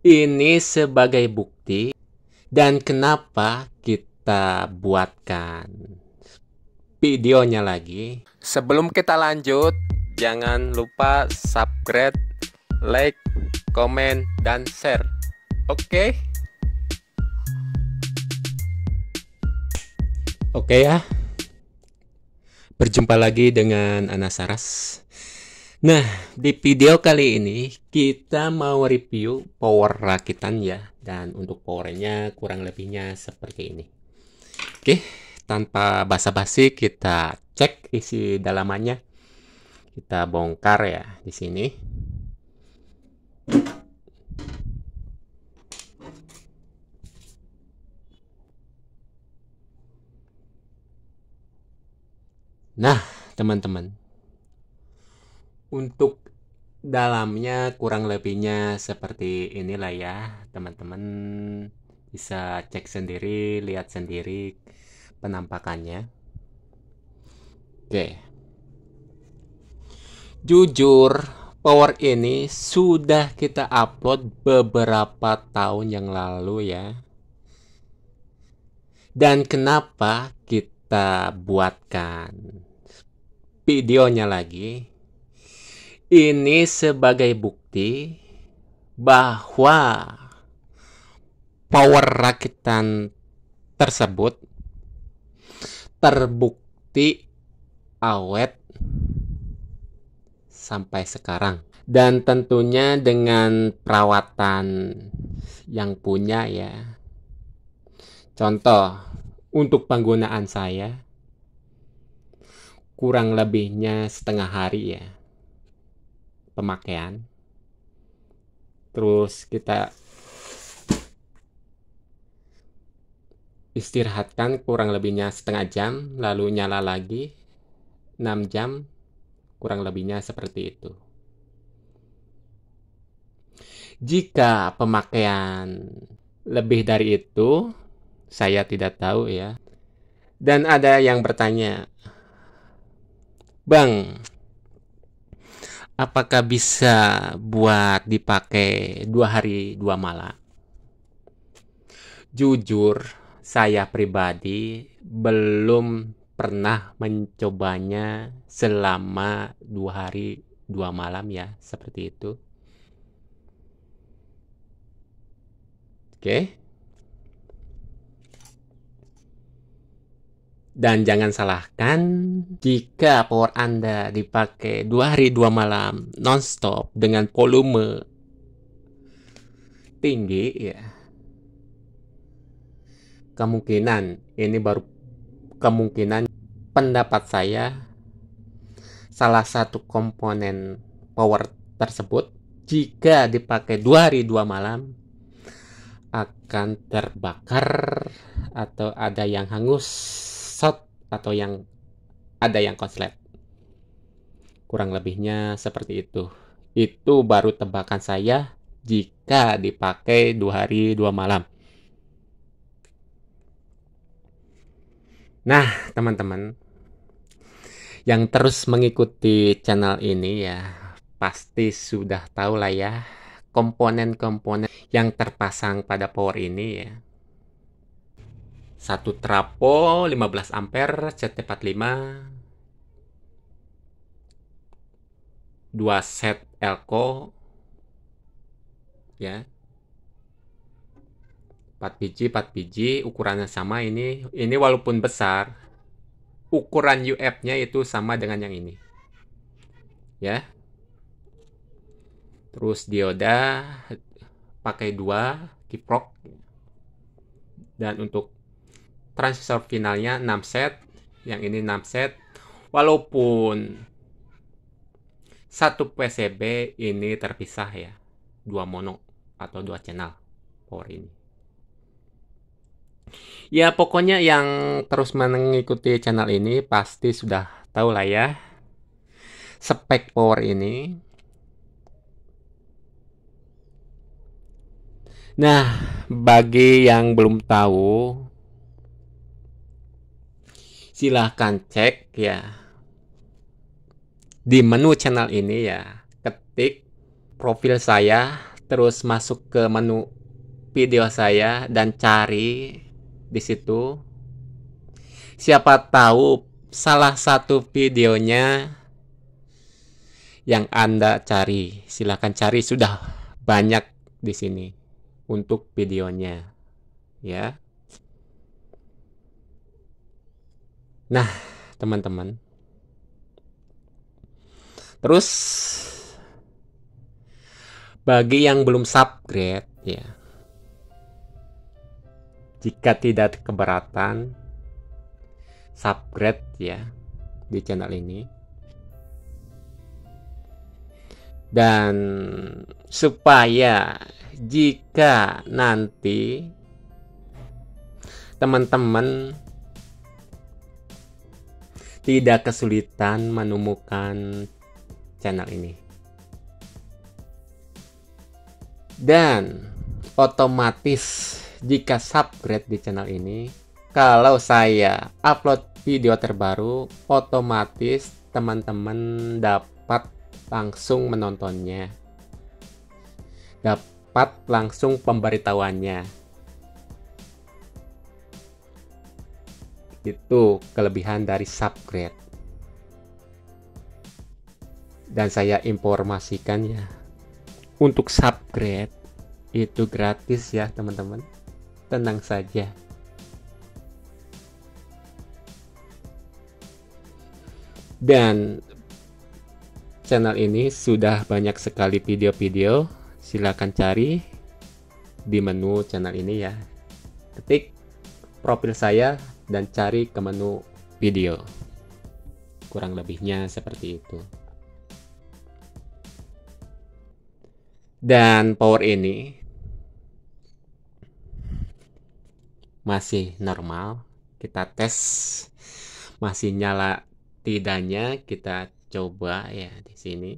Ini sebagai bukti dan kenapa kita buatkan videonya lagi. Sebelum kita lanjut, jangan lupa subscribe, like, komen, dan share. Oke? Okay? Oke okay ya. Berjumpa lagi dengan Anasaras Saras. Nah, di video kali ini kita mau review power rakitan ya. Dan untuk powernya kurang lebihnya seperti ini. Oke, tanpa basa-basi kita cek isi dalamannya. Kita bongkar ya di sini. Nah, teman-teman, untuk dalamnya kurang lebihnya seperti inilah ya teman-teman bisa cek sendiri lihat sendiri penampakannya oke jujur power ini sudah kita upload beberapa tahun yang lalu ya dan kenapa kita buatkan videonya lagi ini sebagai bukti bahwa power rakitan tersebut terbukti awet sampai sekarang dan tentunya dengan perawatan yang punya ya contoh untuk penggunaan saya kurang lebihnya setengah hari ya pemakaian terus kita istirahatkan kurang lebihnya setengah jam lalu nyala lagi 6 jam kurang lebihnya seperti itu jika pemakaian lebih dari itu saya tidak tahu ya dan ada yang bertanya Bang, apakah bisa buat dipakai dua hari dua malam? Jujur, saya pribadi belum pernah mencobanya selama dua hari dua malam ya, seperti itu. Oke. Okay. Dan jangan salahkan jika power Anda dipakai dua hari dua malam nonstop dengan volume tinggi ya. Kemungkinan ini baru kemungkinan pendapat saya salah satu komponen power tersebut jika dipakai dua hari dua malam akan terbakar atau ada yang hangus short atau yang ada yang konslet. Kurang lebihnya seperti itu. Itu baru tebakan saya jika dipakai dua hari dua malam. Nah, teman-teman yang terus mengikuti channel ini ya pasti sudah tahu lah ya komponen-komponen yang terpasang pada power ini ya satu trapo 15 ampere CT45 dua set elko ya empat biji empat biji ukurannya sama ini ini walaupun besar ukuran UF nya itu sama dengan yang ini ya terus dioda pakai dua kiprok dan untuk transistor finalnya 6 set, yang ini 6 set. Walaupun satu PCB ini terpisah ya, dua mono atau dua channel power ini. Ya pokoknya yang terus mengikuti channel ini pasti sudah tahu lah ya spek power ini. Nah, bagi yang belum tahu, silahkan cek ya di menu channel ini ya ketik profil saya terus masuk ke menu video saya dan cari di situ siapa tahu salah satu videonya yang Anda cari silahkan cari sudah banyak di sini untuk videonya ya Nah, teman-teman. Terus bagi yang belum subgrade ya. Jika tidak keberatan subgrade ya di channel ini. Dan supaya jika nanti teman-teman tidak kesulitan menemukan channel ini. Dan otomatis jika subscribe di channel ini, kalau saya upload video terbaru, otomatis teman-teman dapat langsung menontonnya. Dapat langsung pemberitahuannya. Itu kelebihan dari subgrade. Dan saya informasikan ya, untuk subgrade itu gratis ya teman-teman. Tenang saja. Dan channel ini sudah banyak sekali video-video. Silahkan cari di menu channel ini ya. Ketik profil saya dan cari ke menu video. Kurang lebihnya seperti itu. Dan power ini masih normal. Kita tes masih nyala tidaknya kita coba ya di sini.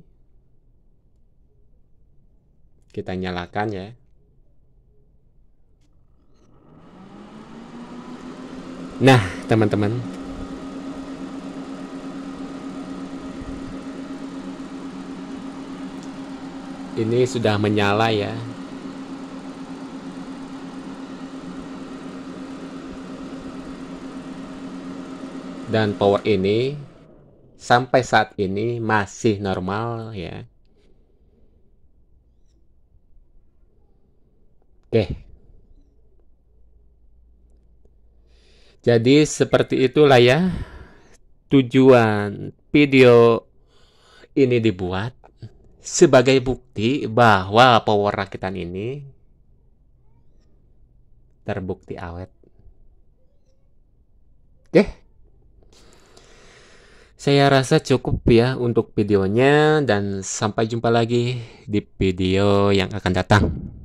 Kita nyalakan ya. Nah, teman-teman. Ini sudah menyala ya. Dan power ini sampai saat ini masih normal ya. Oke. Jadi seperti itulah ya tujuan video ini dibuat sebagai bukti bahwa power rakitan ini terbukti awet. Oke. Saya rasa cukup ya untuk videonya dan sampai jumpa lagi di video yang akan datang.